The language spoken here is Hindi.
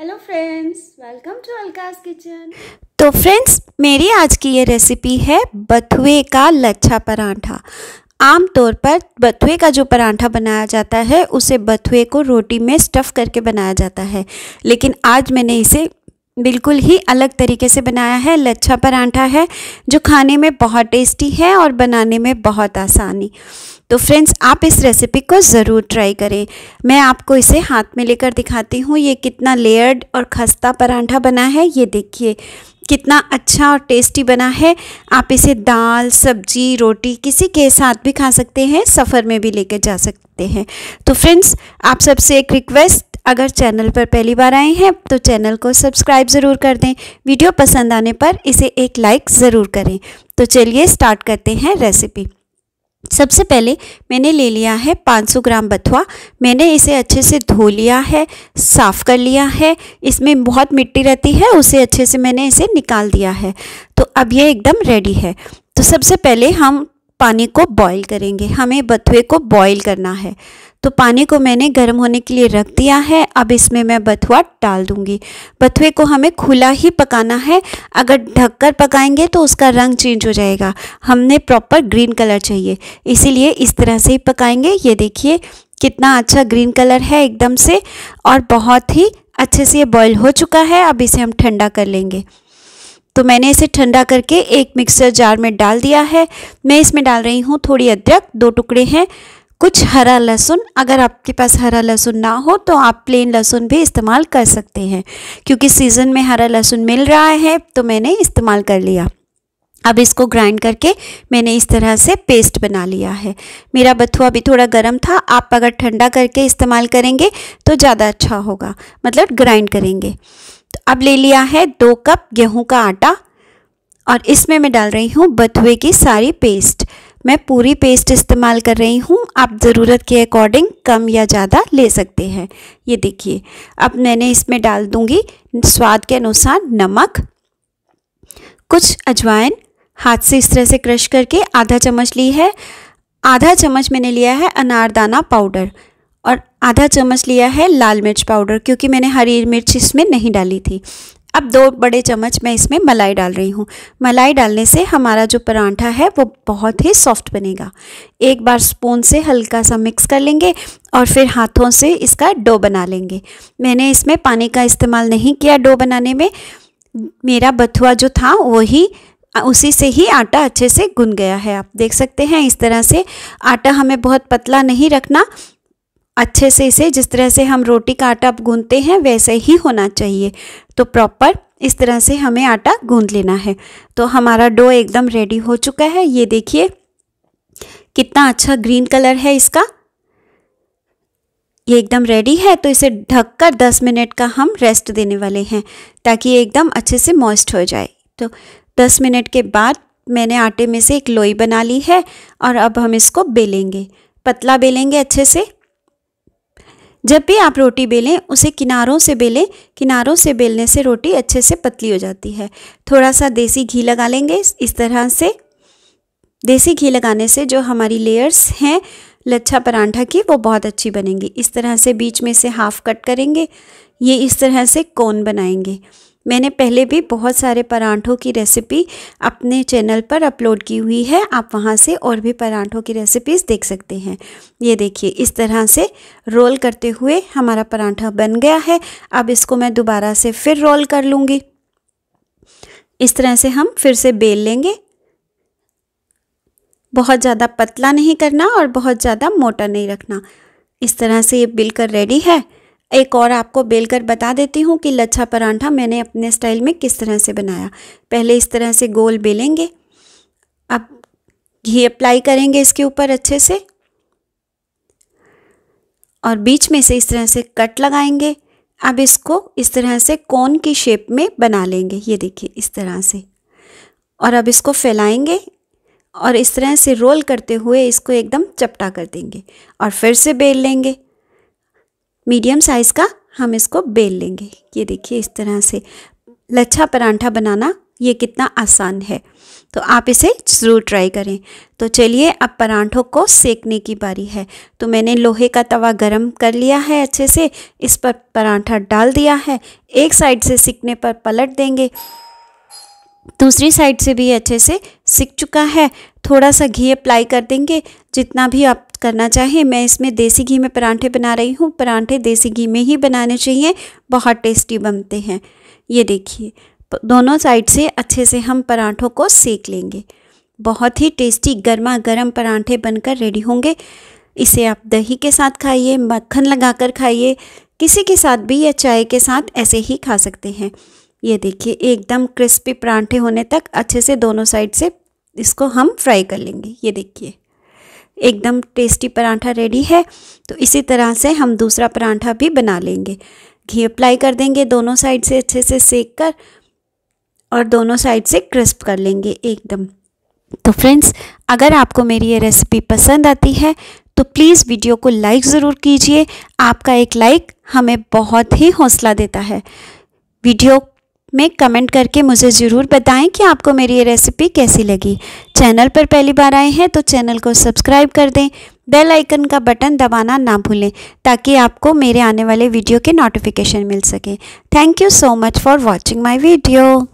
hello friends welcome to Alka's kitchen तो फ्रेंड्स मेरी आज की ये रेसिपी है बथुए का लच्छा परांठा आमतौर पर बथुए का जो परांठा बनाया जाता है उसे बथुए को रोटी में स्टफ़ करके बनाया जाता है लेकिन आज मैंने इसे बिल्कुल ही अलग तरीके से बनाया है लच्छा परांठा है जो खाने में बहुत टेस्टी है और बनाने में बहुत आसानी तो फ्रेंड्स आप इस रेसिपी को ज़रूर ट्राई करें मैं आपको इसे हाथ में लेकर दिखाती हूँ ये कितना लेयर्ड और खस्ता परांठा बना है ये देखिए कितना अच्छा और टेस्टी बना है आप इसे दाल सब्जी रोटी किसी के साथ भी खा सकते हैं सफ़र में भी लेकर जा सकते हैं तो फ्रेंड्स आप सबसे एक रिक्वेस्ट अगर चैनल पर पहली बार आए हैं तो चैनल को सब्सक्राइब ज़रूर कर दें वीडियो पसंद आने पर इसे एक लाइक ज़रूर करें तो चलिए स्टार्ट करते हैं रेसिपी सबसे पहले मैंने ले लिया है 500 ग्राम बथुआ मैंने इसे अच्छे से धो लिया है साफ़ कर लिया है इसमें बहुत मिट्टी रहती है उसे अच्छे से मैंने इसे निकाल दिया है तो अब ये एकदम रेडी है तो सबसे पहले हम पानी को बॉईल करेंगे हमें बथुए को बॉईल करना है तो पानी को मैंने गर्म होने के लिए रख दिया है अब इसमें मैं बथुआ डाल दूंगी बथुए को हमें खुला ही पकाना है अगर ढककर पकाएंगे तो उसका रंग चेंज हो जाएगा हमने प्रॉपर ग्रीन कलर चाहिए इसीलिए इस तरह से ही पकाएंगे ये देखिए कितना अच्छा ग्रीन कलर है एकदम से और बहुत ही अच्छे से ये बॉयल हो चुका है अब इसे हम ठंडा कर लेंगे तो मैंने इसे ठंडा करके एक मिक्सर जार में डाल दिया है मैं इसमें डाल रही हूँ थोड़ी अदरक दो टुकड़े हैं कुछ हरा लहसुन अगर आपके पास हरा लहसुन ना हो तो आप प्लेन लहसुन भी इस्तेमाल कर सकते हैं क्योंकि सीज़न में हरा लहसुन मिल रहा है तो मैंने इस्तेमाल कर लिया अब इसको ग्राइंड करके मैंने इस तरह से पेस्ट बना लिया है मेरा बथुआ भी थोड़ा गर्म था आप अगर ठंडा करके इस्तेमाल करेंगे तो ज़्यादा अच्छा होगा मतलब ग्राइंड करेंगे तो अब ले लिया है दो कप गेहूं का आटा और इसमें मैं डाल रही हूँ बथुए की सारी पेस्ट मैं पूरी पेस्ट इस्तेमाल कर रही हूँ आप ज़रूरत के अकॉर्डिंग कम या ज़्यादा ले सकते हैं ये देखिए अब मैंने इसमें डाल दूँगी स्वाद के अनुसार नमक कुछ अजवाइन हाथ से इस तरह से क्रश करके आधा चम्मच ली है आधा चम्मच मैंने लिया है अनारदाना पाउडर और आधा चम्मच लिया है लाल मिर्च पाउडर क्योंकि मैंने हरी मिर्च इसमें नहीं डाली थी अब दो बड़े चम्मच मैं इसमें मलाई डाल रही हूँ मलाई डालने से हमारा जो परांठा है वो बहुत ही सॉफ्ट बनेगा एक बार स्पून से हल्का सा मिक्स कर लेंगे और फिर हाथों से इसका डो बना लेंगे मैंने इसमें पानी का इस्तेमाल नहीं किया डो बनाने में मेरा बथुआ जो था वही उसी से ही आटा अच्छे से गुन गया है आप देख सकते हैं इस तरह से आटा हमें बहुत पतला नहीं रखना अच्छे से इसे जिस तरह से हम रोटी का आटा गूंदते हैं वैसे ही होना चाहिए तो प्रॉपर इस तरह से हमें आटा गूंद लेना है तो हमारा डो एकदम रेडी हो चुका है ये देखिए कितना अच्छा ग्रीन कलर है इसका ये एकदम रेडी है तो इसे ढककर 10 मिनट का हम रेस्ट देने वाले हैं ताकि ये एकदम अच्छे से मॉइस्ट हो जाए तो 10 मिनट के बाद मैंने आटे में से एक लोई बना ली है और अब हम इसको बेलेंगे पतला बेलेंगे अच्छे से जब भी आप रोटी बेलें उसे किनारों से बेलें किनारों से बेलने से रोटी अच्छे से पतली हो जाती है थोड़ा सा देसी घी लगा लेंगे इस तरह से देसी घी लगाने से जो हमारी लेयर्स हैं लच्छा परांठा की वो बहुत अच्छी बनेंगी इस तरह से बीच में से हाफ कट करेंगे ये इस तरह से कोन बनाएंगे मैंने पहले भी बहुत सारे परांठों की रेसिपी अपने चैनल पर अपलोड की हुई है आप वहाँ से और भी परांठों की रेसिपीज़ देख सकते हैं ये देखिए इस तरह से रोल करते हुए हमारा परांठा बन गया है अब इसको मैं दोबारा से फिर रोल कर लूँगी इस तरह से हम फिर से बेल लेंगे बहुत ज़्यादा पतला नहीं करना और बहुत ज़्यादा मोटा नहीं रखना इस तरह से ये बिलकर रेडी है एक और आपको बेलकर बता देती हूँ कि लच्छा परांठा मैंने अपने स्टाइल में किस तरह से बनाया पहले इस तरह से गोल बेलेंगे अब घी अप्लाई करेंगे इसके ऊपर अच्छे से और बीच में से इस तरह से कट लगाएंगे अब इसको इस तरह से कोन की शेप में बना लेंगे ये देखिए इस तरह से और अब इसको फैलाएंगे और इस तरह से रोल करते हुए इसको एकदम चपटा कर देंगे और फिर से बेल लेंगे मीडियम साइज़ का हम इसको बेल लेंगे ये देखिए इस तरह से लच्छा परांठा बनाना ये कितना आसान है तो आप इसे ज़रूर ट्राई करें तो चलिए अब परांठों को सेकने की बारी है तो मैंने लोहे का तवा गरम कर लिया है अच्छे से इस पर परांठा डाल दिया है एक साइड से सिकने पर पलट देंगे दूसरी साइड से भी अच्छे से सिक चुका है थोड़ा सा घी अप्लाई कर देंगे जितना भी आप करना चाहिए मैं इसमें देसी घी में परांठे बना रही हूँ परांठे देसी घी में ही बनाने चाहिए बहुत टेस्टी बनते हैं ये देखिए दोनों साइड से अच्छे से हम पराठों को सेक लेंगे बहुत ही टेस्टी गर्मा गर्म परांठे बनकर रेडी होंगे इसे आप दही के साथ खाइए मक्खन लगाकर खाइए किसी के साथ भी या चाय के साथ ऐसे ही खा सकते हैं ये देखिए एकदम क्रिस्पी परांठे होने तक अच्छे से दोनों साइड से इसको हम फ्राई कर लेंगे ये देखिए एकदम टेस्टी पराठा रेडी है तो इसी तरह से हम दूसरा पराठा भी बना लेंगे घी अप्लाई कर देंगे दोनों साइड से अच्छे से सेक कर और दोनों साइड से क्रिस्प कर लेंगे एकदम तो फ्रेंड्स अगर आपको मेरी ये रेसिपी पसंद आती है तो प्लीज़ वीडियो को लाइक ज़रूर कीजिए आपका एक लाइक हमें बहुत ही हौसला देता है वीडियो में कमेंट करके मुझे ज़रूर बताएं कि आपको मेरी ये रेसिपी कैसी लगी चैनल पर पहली बार आए हैं तो चैनल को सब्सक्राइब कर दें बेल आइकन का बटन दबाना ना भूलें ताकि आपको मेरे आने वाले वीडियो के नोटिफिकेशन मिल सके thank you so much for watching my video